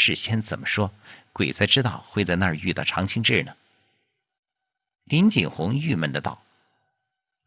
事先怎么说，鬼才知道会在那儿遇到常青志呢。林锦红郁闷的道：“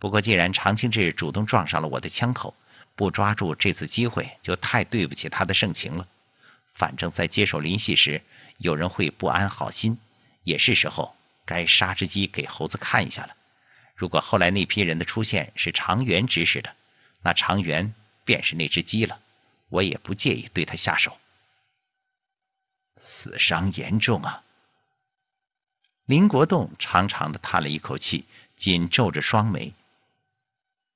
不过既然常青志主动撞上了我的枪口，不抓住这次机会就太对不起他的盛情了。反正，在接手林系时，有人会不安好心，也是时候该杀只鸡给猴子看一下了。如果后来那批人的出现是长元指使的，那长元便是那只鸡了，我也不介意对他下手。”死伤严重啊！林国栋长长的叹了一口气，紧皱着双眉。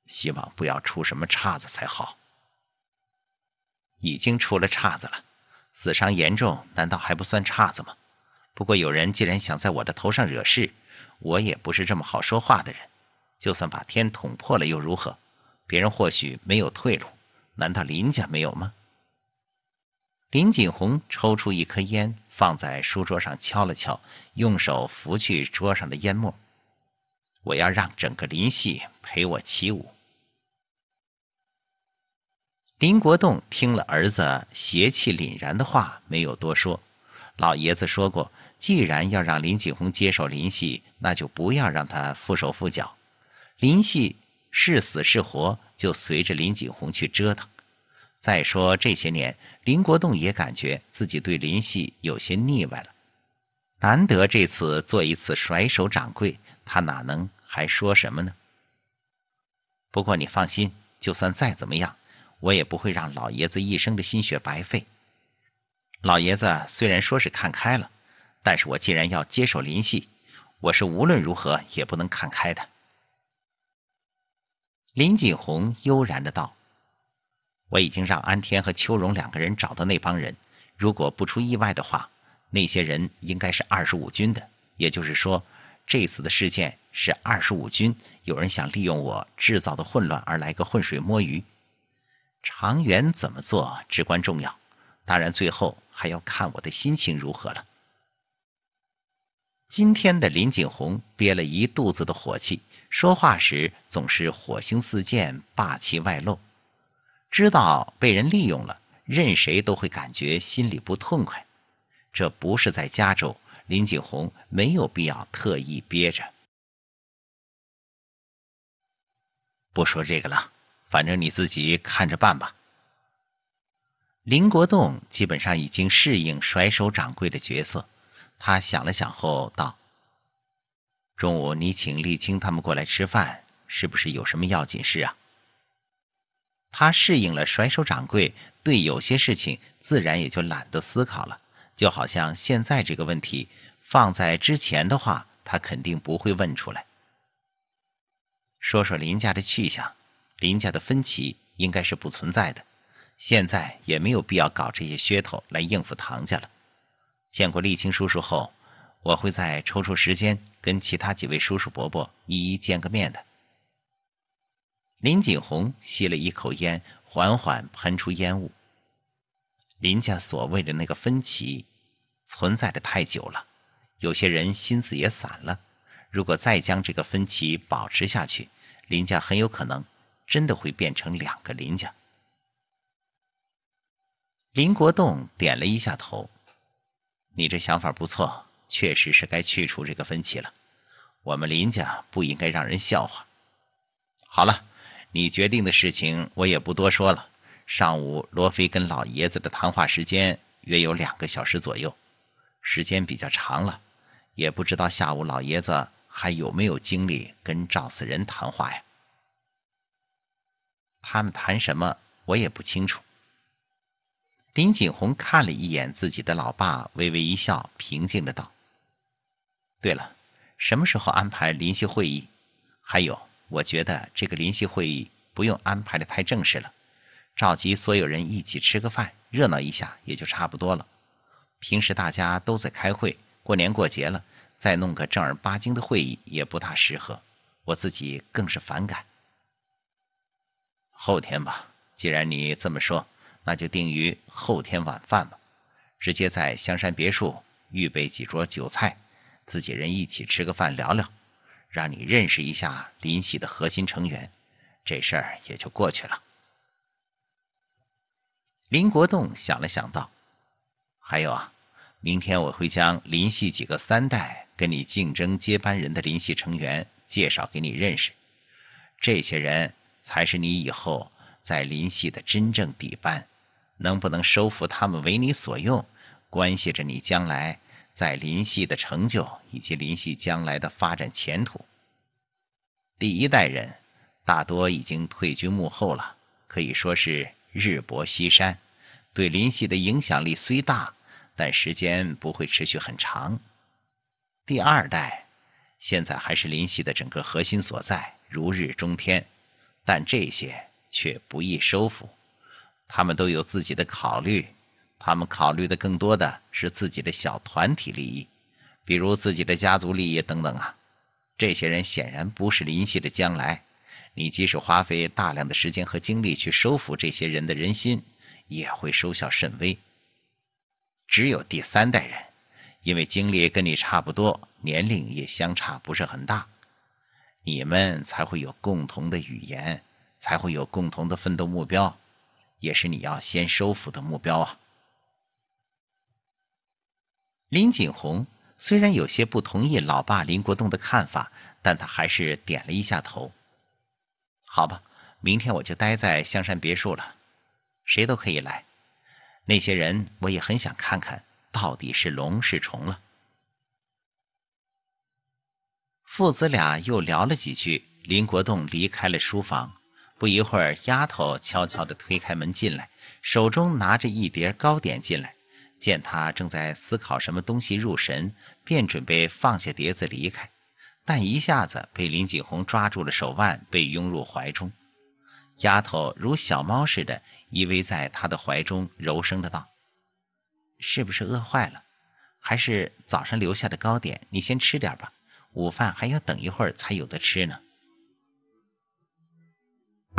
希望不要出什么岔子才好。已经出了岔子了，死伤严重，难道还不算岔子吗？不过有人既然想在我的头上惹事，我也不是这么好说话的人。就算把天捅破了又如何？别人或许没有退路，难道林家没有吗？林锦宏抽出一颗烟，放在书桌上敲了敲，用手拂去桌上的烟沫。我要让整个林系陪我起舞。林国栋听了儿子邪气凛然的话，没有多说。老爷子说过，既然要让林锦宏接手林系，那就不要让他束手束脚。林系是死是活，就随着林锦宏去折腾。再说这些年，林国栋也感觉自己对林夕有些腻歪了。难得这次做一次甩手掌柜，他哪能还说什么呢？不过你放心，就算再怎么样，我也不会让老爷子一生的心血白费。老爷子虽然说是看开了，但是我既然要接手林夕，我是无论如何也不能看开的。林锦洪悠然的道。我已经让安天和秋荣两个人找到那帮人，如果不出意外的话，那些人应该是二十五军的。也就是说，这次的事件是二十五军有人想利用我制造的混乱而来个浑水摸鱼。长远怎么做至关重要，当然最后还要看我的心情如何了。今天的林景洪憋了一肚子的火气，说话时总是火星四溅，霸气外露。知道被人利用了，任谁都会感觉心里不痛快。这不是在加州，林景洪没有必要特意憋着。不说这个了，反正你自己看着办吧。林国栋基本上已经适应甩手掌柜的角色，他想了想后道：“中午你请丽青他们过来吃饭，是不是有什么要紧事啊？”他适应了甩手掌柜，对有些事情自然也就懒得思考了。就好像现在这个问题放在之前的话，他肯定不会问出来。说说林家的去向，林家的分歧应该是不存在的，现在也没有必要搞这些噱头来应付唐家了。见过沥青叔叔后，我会再抽出时间跟其他几位叔叔伯伯一一见个面的。林锦洪吸了一口烟，缓缓喷出烟雾。林家所谓的那个分歧，存在的太久了，有些人心思也散了。如果再将这个分歧保持下去，林家很有可能真的会变成两个林家。林国栋点了一下头：“你这想法不错，确实是该去除这个分歧了。我们林家不应该让人笑话。”好了。你决定的事情我也不多说了。上午罗非跟老爷子的谈话时间约有两个小时左右，时间比较长了，也不知道下午老爷子还有没有精力跟赵四人谈话呀？他们谈什么我也不清楚。林锦洪看了一眼自己的老爸，微微一笑，平静的道：“对了，什么时候安排联席会议？还有，我觉得这个联席会议。”不用安排的太正式了，召集所有人一起吃个饭，热闹一下也就差不多了。平时大家都在开会，过年过节了再弄个正儿八经的会议也不大适合，我自己更是反感。后天吧，既然你这么说，那就定于后天晚饭吧，直接在香山别墅预备几桌酒菜，自己人一起吃个饭聊聊，让你认识一下林喜的核心成员。这事儿也就过去了。林国栋想了想，道：“还有啊，明天我会将林系几个三代跟你竞争接班人的林系成员介绍给你认识。这些人才是你以后在林系的真正底班，能不能收服他们为你所用，关系着你将来在林系的成就以及林系将来的发展前途。第一代人。”大多已经退居幕后了，可以说是日薄西山。对林系的影响力虽大，但时间不会持续很长。第二代现在还是林系的整个核心所在，如日中天，但这些却不易收服。他们都有自己的考虑，他们考虑的更多的是自己的小团体利益，比如自己的家族利益等等啊。这些人显然不是林系的将来。你即使花费大量的时间和精力去收服这些人的人心，也会收效甚微。只有第三代人，因为经历跟你差不多，年龄也相差不是很大，你们才会有共同的语言，才会有共同的奋斗目标，也是你要先收服的目标啊。林锦洪虽然有些不同意老爸林国栋的看法，但他还是点了一下头。好吧，明天我就待在香山别墅了，谁都可以来。那些人我也很想看看，到底是龙是虫了。父子俩又聊了几句，林国栋离开了书房。不一会儿，丫头悄悄地推开门进来，手中拿着一碟糕点进来，见他正在思考什么东西入神，便准备放下碟子离开。但一下子被林锦洪抓住了手腕，被拥入怀中，丫头如小猫似的依偎在他的怀中，柔声的道：“是不是饿坏了？还是早上留下的糕点？你先吃点吧，午饭还要等一会儿才有的吃呢。”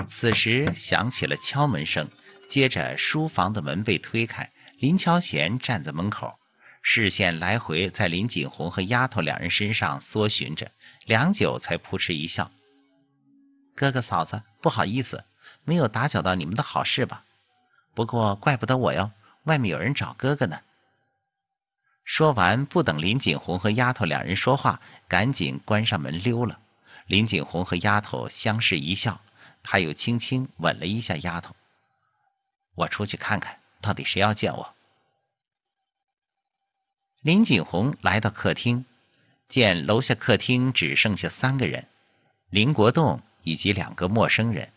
此时响起了敲门声，接着书房的门被推开，林乔贤站在门口。视线来回在林锦红和丫头两人身上搜寻着，良久才扑哧一笑：“哥哥嫂子，不好意思，没有打搅到你们的好事吧？不过怪不得我哟，外面有人找哥哥呢。”说完，不等林锦红和丫头两人说话，赶紧关上门溜了。林锦红和丫头相视一笑，他又轻轻吻了一下丫头：“我出去看看，到底谁要见我。”林锦洪来到客厅，见楼下客厅只剩下三个人：林国栋以及两个陌生人。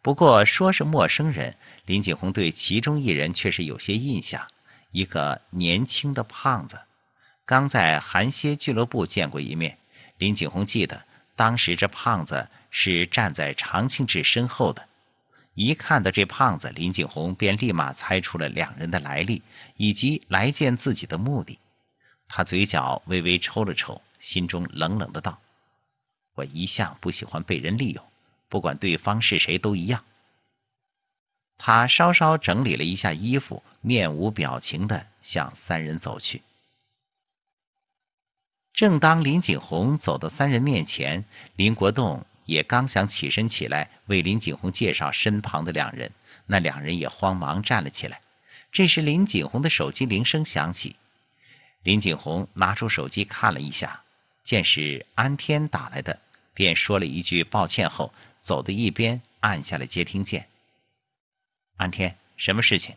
不过，说是陌生人，林锦洪对其中一人却是有些印象。一个年轻的胖子，刚在韩歇俱乐部见过一面。林锦洪记得，当时这胖子是站在常庆志身后的。一看到这胖子，林锦洪便立马猜出了两人的来历以及来见自己的目的。他嘴角微微抽了抽，心中冷冷的道：“我一向不喜欢被人利用，不管对方是谁都一样。”他稍稍整理了一下衣服，面无表情的向三人走去。正当林景洪走到三人面前，林国栋也刚想起身起来为林景洪介绍身旁的两人，那两人也慌忙站了起来。这时，林景洪的手机铃声响起。林锦洪拿出手机看了一下，见是安天打来的，便说了一句抱歉后，走到一边按下了接听键。安天，什么事情？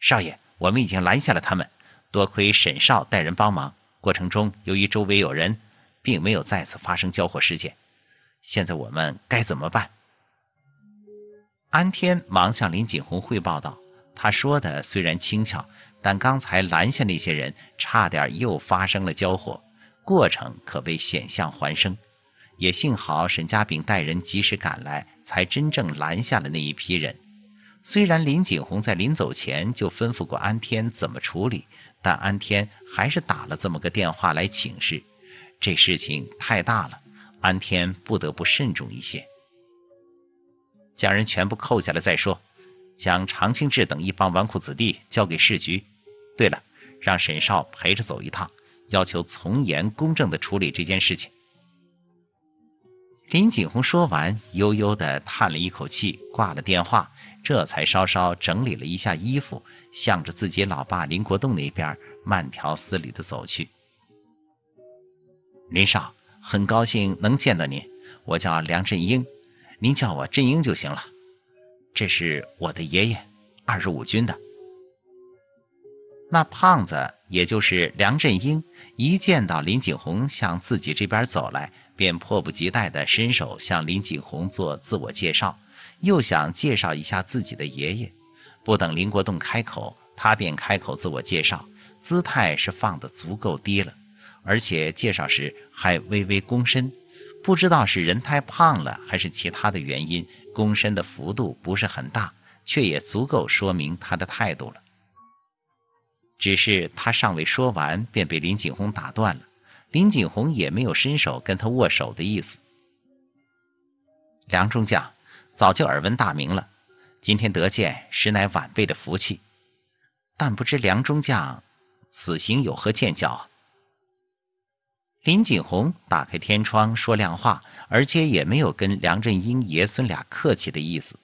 少爷，我们已经拦下了他们，多亏沈少带人帮忙，过程中由于周围有人，并没有再次发生交火事件。现在我们该怎么办？安天忙向林锦洪汇报道，他说的虽然轻巧。但刚才拦下那些人，差点又发生了交火，过程可谓险象环生。也幸好沈家炳带人及时赶来，才真正拦下了那一批人。虽然林景洪在临走前就吩咐过安天怎么处理，但安天还是打了这么个电话来请示。这事情太大了，安天不得不慎重一些。将人全部扣下来再说，将常青志等一帮纨绔子弟交给市局。对了，让沈少陪着走一趟，要求从严公正的处理这件事情。林景洪说完，悠悠的叹了一口气，挂了电话，这才稍稍整理了一下衣服，向着自己老爸林国栋那边慢条斯理的走去。林少，很高兴能见到您，我叫梁振英，您叫我振英就行了。这是我的爷爷，二十五军的。那胖子，也就是梁振英，一见到林景洪向自己这边走来，便迫不及待地伸手向林景洪做自我介绍，又想介绍一下自己的爷爷。不等林国栋开口，他便开口自我介绍，姿态是放得足够低了，而且介绍时还微微躬身。不知道是人太胖了，还是其他的原因，躬身的幅度不是很大，却也足够说明他的态度了。只是他尚未说完，便被林景洪打断了。林景洪也没有伸手跟他握手的意思。梁中将，早就耳闻大名了，今天得见，实乃晚辈的福气。但不知梁中将，此行有何见教啊？林景洪打开天窗说亮话，而且也没有跟梁振英爷孙俩客气的意思。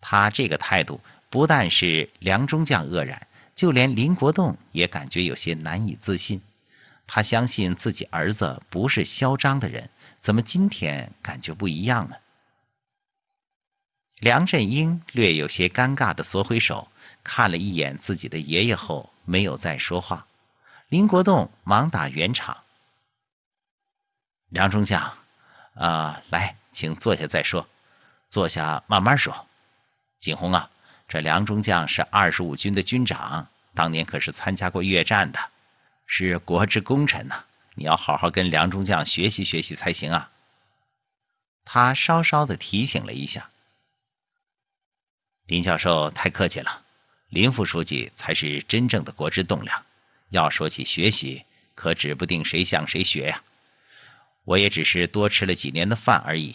他这个态度，不但是梁中将愕然。就连林国栋也感觉有些难以自信，他相信自己儿子不是嚣张的人，怎么今天感觉不一样呢？梁振英略有些尴尬地缩回手，看了一眼自己的爷爷后，没有再说话。林国栋忙打圆场：“梁中将，啊，来，请坐下再说，坐下慢慢说，景洪啊。”这梁中将是二十五军的军长，当年可是参加过越战的，是国之功臣呐！你要好好跟梁中将学习学习才行啊。他稍稍的提醒了一下。林教授太客气了，林副书记才是真正的国之栋梁。要说起学习，可指不定谁向谁学呀。我也只是多吃了几年的饭而已，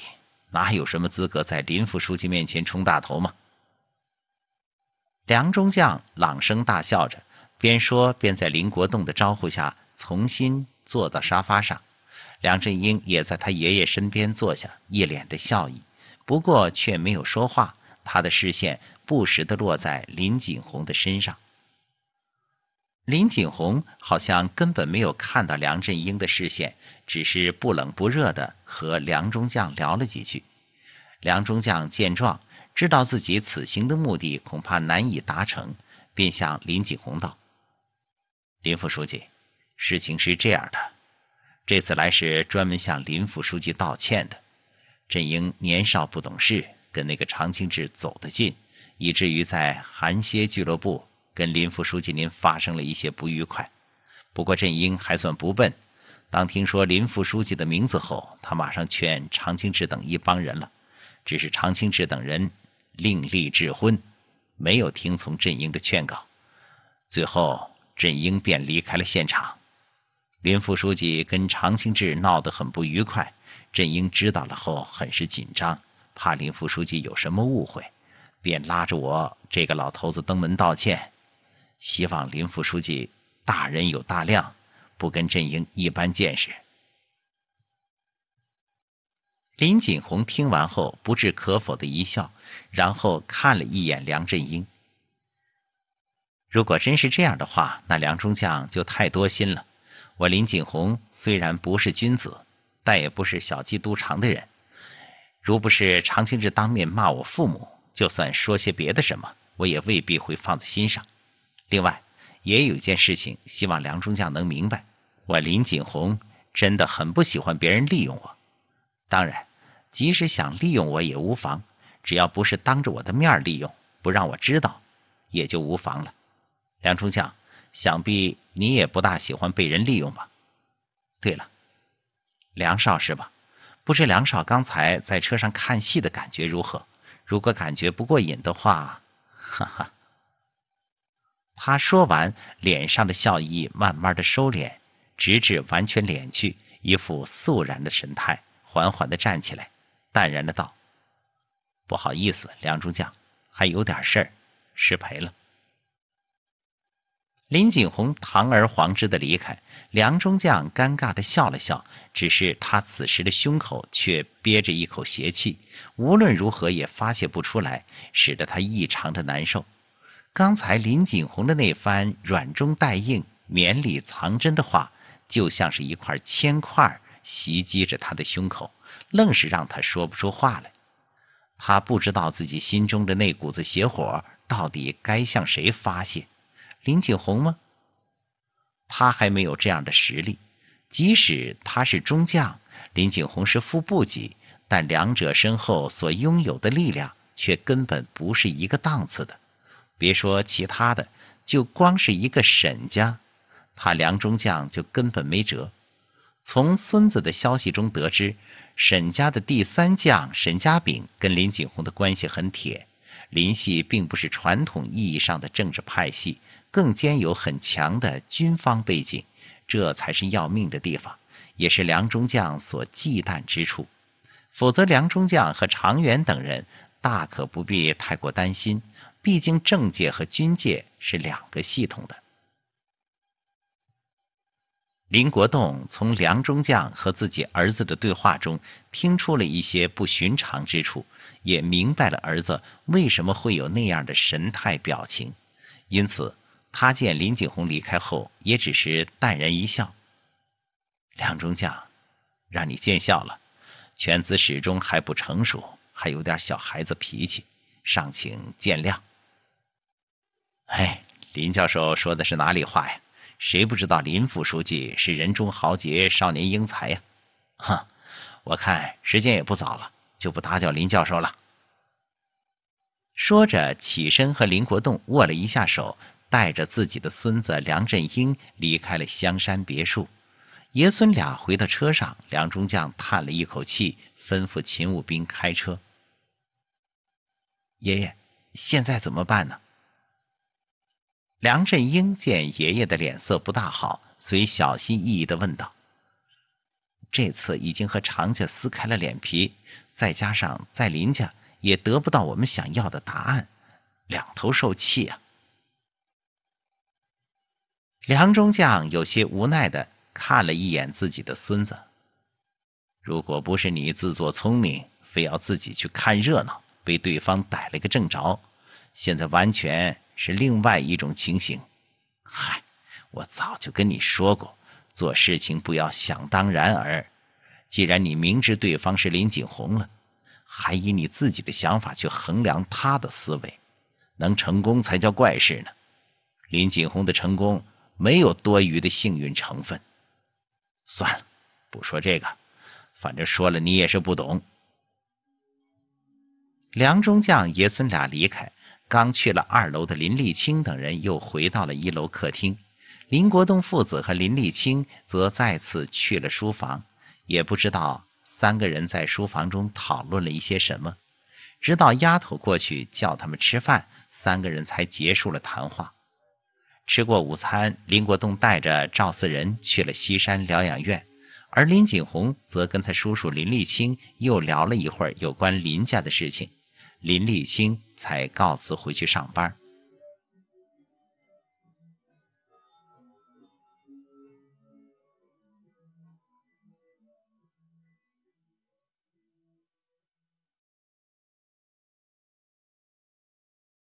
哪有什么资格在林副书记面前充大头嘛？梁中将朗声大笑着，边说边在林国栋的招呼下重新坐到沙发上。梁振英也在他爷爷身边坐下，一脸的笑意，不过却没有说话。他的视线不时的落在林锦红的身上。林锦红好像根本没有看到梁振英的视线，只是不冷不热的和梁中将聊了几句。梁中将见状。知道自己此行的目的恐怕难以达成，便向林锦洪道：“林副书记，事情是这样的，这次来是专门向林副书记道歉的。振英年少不懂事，跟那个常青志走得近，以至于在寒蝎俱乐部跟林副书记您发生了一些不愉快。不过振英还算不笨，当听说林副书记的名字后，他马上劝常青志等一帮人了。只是常青志等人。”另立智婚，没有听从振英的劝告，最后振英便离开了现场。林副书记跟常兴志闹得很不愉快，振英知道了后很是紧张，怕林副书记有什么误会，便拉着我这个老头子登门道歉，希望林副书记大人有大量，不跟振英一般见识。林锦红听完后，不置可否的一笑，然后看了一眼梁振英。如果真是这样的话，那梁中将就太多心了。我林锦红虽然不是君子，但也不是小鸡肚肠的人。如不是常清志当面骂我父母，就算说些别的什么，我也未必会放在心上。另外，也有一件事情，希望梁中将能明白。我林锦红真的很不喜欢别人利用我。当然。即使想利用我也无妨，只要不是当着我的面利用，不让我知道，也就无妨了。梁中将，想必你也不大喜欢被人利用吧？对了，梁少是吧？不知梁少刚才在车上看戏的感觉如何？如果感觉不过瘾的话，哈哈。他说完，脸上的笑意慢慢的收敛，直至完全敛去，一副肃然的神态，缓缓的站起来。淡然的道：“不好意思，梁中将，还有点事儿，失陪了。”林锦洪堂而皇之的离开，梁中将尴尬的笑了笑，只是他此时的胸口却憋着一口邪气，无论如何也发泄不出来，使得他异常的难受。刚才林锦洪的那番软中带硬、绵里藏针的话，就像是一块铅块袭击着他的胸口。愣是让他说不出话来。他不知道自己心中的那股子邪火到底该向谁发泄，林景洪吗？他还没有这样的实力。即使他是中将，林景洪是副部级，但两者身后所拥有的力量却根本不是一个档次的。别说其他的，就光是一个沈家，他梁中将就根本没辙。从孙子的消息中得知。沈家的第三将沈家炳跟林景洪的关系很铁，林系并不是传统意义上的政治派系，更兼有很强的军方背景，这才是要命的地方，也是梁中将所忌惮之处。否则，梁中将和常远等人大可不必太过担心，毕竟政界和军界是两个系统的。林国栋从梁中将和自己儿子的对话中听出了一些不寻常之处，也明白了儿子为什么会有那样的神态表情。因此，他见林景洪离开后，也只是淡然一笑。梁中将，让你见笑了，犬子始终还不成熟，还有点小孩子脾气，尚请见谅。哎，林教授说的是哪里话呀？谁不知道林副书记是人中豪杰、少年英才呀？哈，我看时间也不早了，就不打搅林教授了。说着，起身和林国栋握了一下手，带着自己的孙子梁振英离开了香山别墅。爷孙俩回到车上，梁中将叹了一口气，吩咐勤务兵开车。爷爷，现在怎么办呢？梁振英见爷爷的脸色不大好，遂小心翼翼的问道：“这次已经和常家撕开了脸皮，再加上在林家也得不到我们想要的答案，两头受气啊。”梁中将有些无奈的看了一眼自己的孙子：“如果不是你自作聪明，非要自己去看热闹，被对方逮了个正着，现在完全……”是另外一种情形，嗨，我早就跟你说过，做事情不要想当然而。既然你明知对方是林锦宏了，还以你自己的想法去衡量他的思维，能成功才叫怪事呢。林锦宏的成功没有多余的幸运成分。算了，不说这个，反正说了你也是不懂。梁中将爷孙俩离开。刚去了二楼的林立清等人又回到了一楼客厅，林国栋父子和林立清则再次去了书房，也不知道三个人在书房中讨论了一些什么。直到丫头过去叫他们吃饭，三个人才结束了谈话。吃过午餐，林国栋带着赵四人去了西山疗养院，而林锦洪则跟他叔叔林立清又聊了一会儿有关林家的事情。林立新才告辞回去上班。